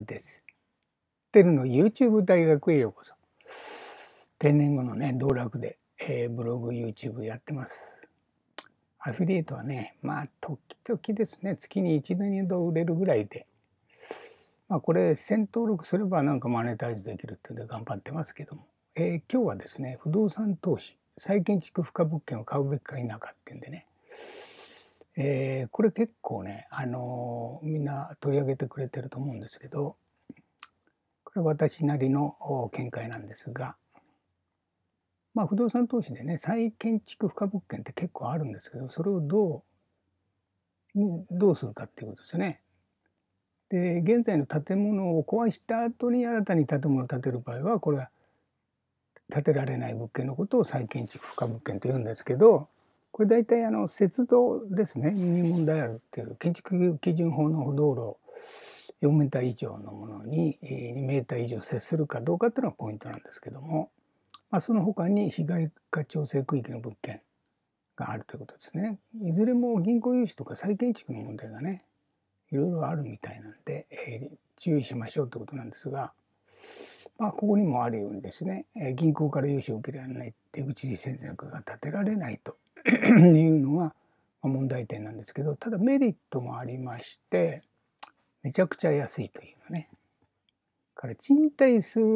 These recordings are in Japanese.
です。テルの YouTube 大学へようこそ。定年後のね、道楽で、えー、ブログ、YouTube やってます。アフィリエイトはね、まあ、時々ですね、月に1度2度売れるぐらいで、まあ、これ、先登録すればなんかマネタイズできるってんで頑張ってますけども、えー、今日はですね、不動産投資、再建築不可物件を買うべきか否かっていうんでね、えー、これ結構ね、あのー、みんな取り上げてくれてると思うんですけどこれ私なりの見解なんですが、まあ、不動産投資でね再建築不可物件って結構あるんですけどそれをどうどうするかっていうことですよね。で現在の建物を壊した後に新たに建物を建てる場合はこれは建てられない物件のことを再建築不可物件と言うんですけどこれ大体あの雪道ですねに問題あるっていう建築基準法の道路4メーター以上のものに2メーター以上接するかどうかっていうのがポイントなんですけども、まあ、その他に被害化調整区域の物件があるということですね。いずれも銀行融資とか再建築の問題がねいろいろあるみたいなんで、えー、注意しましょうということなんですが、まあ、ここにもあるようにですね、えー、銀行から融資を受けられない出口戦略が立てられないというのが問題点なんですけどただメリットもありましてめちゃくちゃ安いというのね。から賃貸する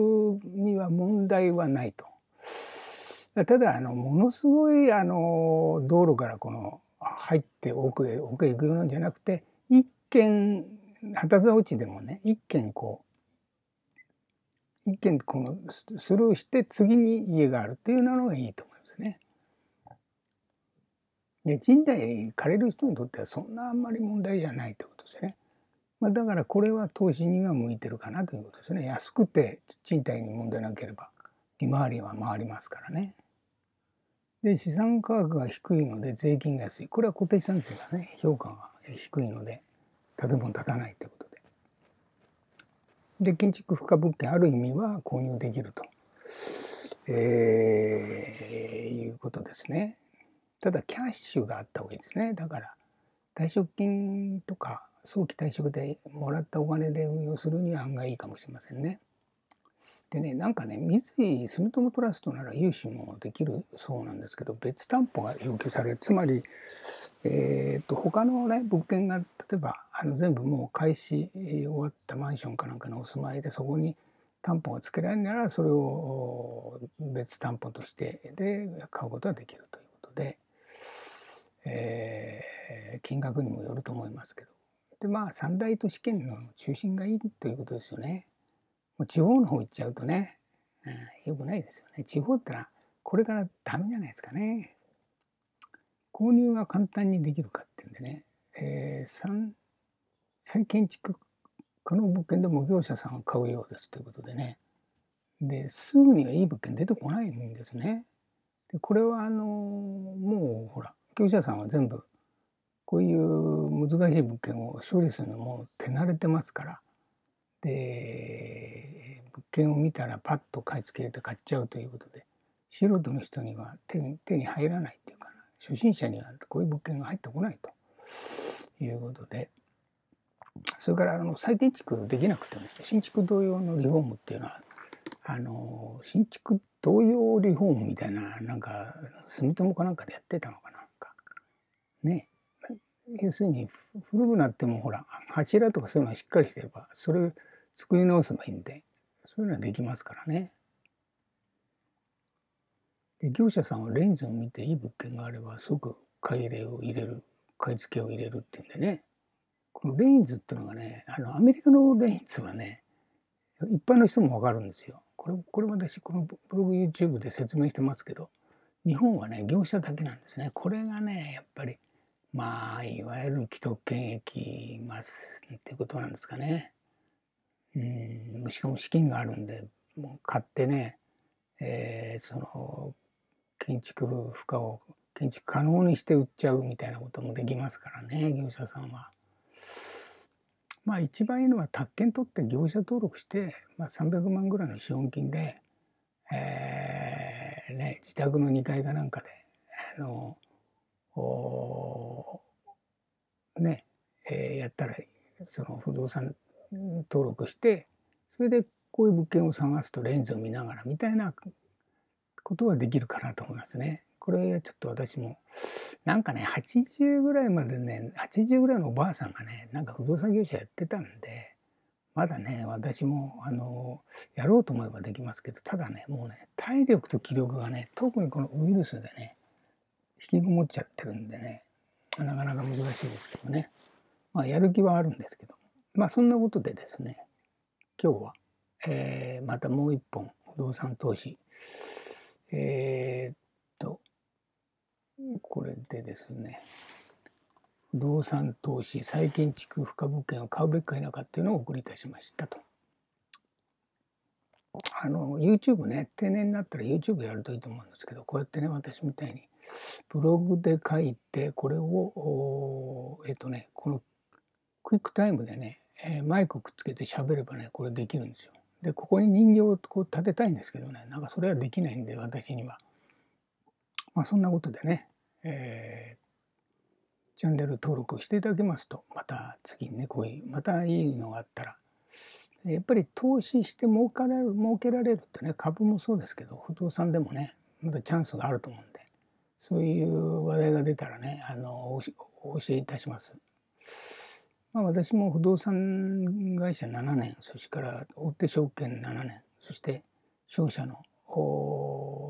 には問題はないと。ただあのものすごいあの道路からこの入って奥へ奥へ行くようなんじゃなくて一軒旗落ちでもね一軒こう一軒このスルーして次に家があるっていうのがいいと思いますね。で賃貸借りる人にとってはそんなあんまり問題じゃないってことですね。まあ、だからこれは投資には向いてるかなということですね。安くて賃貸に問題なければ利回りは回りますからね。で資産価格が低いので税金が安い。これは固定資産税がね評価が低いので建物建たないってことで。で建築不可物件ある意味は購入できると、えー、いうことですね。ただキャッシュがあったわけですねだから退職金とか早期退職でもらったお金で運用するには案外いいかもしれませんね。でねなんかね三井住友トラストなら融資もできるそうなんですけど別担保が要求されるつまり、えーと、と他のね物件が例えばあの全部もう開始終わったマンションかなんかのお住まいでそこに担保がつけられるならそれを別担保としてで買うことができるということで。えー、金額にもよると思いますけどでまあ三大都市圏の中心がいいということですよね。もう地方の方行っちゃうとね、うん、よくないですよね。地方ってのはこれからダメじゃないですかね。購入が簡単にできるかっていうんでね、えー、再建築可能物件でも業者さんが買うようですということでねですぐにはいい物件出てこないんですね。でこれはあのもうほら業者さんは全部こういう難しい物件を処理するのも手慣れてますからで物件を見たらパッと買い付けて買っちゃうということで素人の人には手手に入らないっていうかな初心者にはこういう物件が入ってこないということでそれからあの再建築できなくても新築同様のリフォームっていうのはあの新築同様リフォームみたいななんか住友かなんかでやってたのかなね要するに古くなってもほら柱とかそういうのがしっかりしてればそれ作り直せばいいんでそういうのはできますからね。で業者さんはレンズを見ていい物件があれば即買い入れを入れる買い付けを入れるっていうんでねこのレンズっていうのがねあのアメリカのレンズはね一般の人も分かるんですよ。これこれ私このブログ YouTube で説明してますけど日本はね業者だけなんですね。これがねやっぱりまあいわゆる既得権益ますっていうことなんですかね。うんしかも資金があるんでもう買ってね、えー、その建築負荷を建築可能にして売っちゃうみたいなこともできますからね業者さんは。まあ一番いいのは宅建取って業者登録して、まあ、300万ぐらいの資本金で、えーね、自宅の2階かなんかであのおね、えー、やったらその不動産登録してそれでこういう物件を探すとレンズを見ながらみたいなことはできるかなと思いますね。これちょっと私もなんかね80ぐらいまでね80ぐらいのおばあさんがねなんか不動産業者やってたんでまだね私もあのやろうと思えばできますけどただねもうね体力と気力がね特にこのウイルスでね引きこもっちゃってるんでねなかなか難しいですけどね、まあ、やる気はあるんですけどまあそんなことでですね今日は、えー、またもう一本不動産投資えー、っとこれでですね不動産投資再建築不可物件を買うべきか否かっていうのを送りいたしましたと。あの YouTube ね定年になったら YouTube やるといいと思うんですけどこうやってね私みたいにブログで書いてこれをえっ、ー、とねこのクイックタイムでね、えー、マイクくっつけて喋ればねこれできるんですよ。でここに人形をこう立てたいんですけどねなんかそれはできないんで私には。まあそんなことでね、えー、チャンネル登録していただけますとまた次にねこういうまたいいのがあったらやっぱり投資して儲かれる儲けられるってね株もそうですけど不動産でもねまだチャンスがあると思うんでそういう話題が出たらねあのお教えいたします。まあ、私も不動産会社7年そしてから大手証券7年そして商社の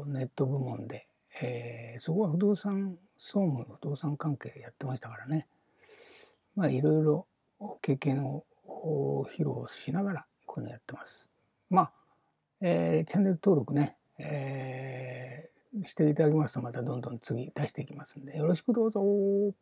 ネット部門で、えー、そこは不動産総務不動産関係やってましたからねまあいろいろ経験をを披露しながらこうのやってます。まあ、えー、チャンネル登録ね、えー、していただきますとまたどんどん次出していきますんでよろしくどうぞ。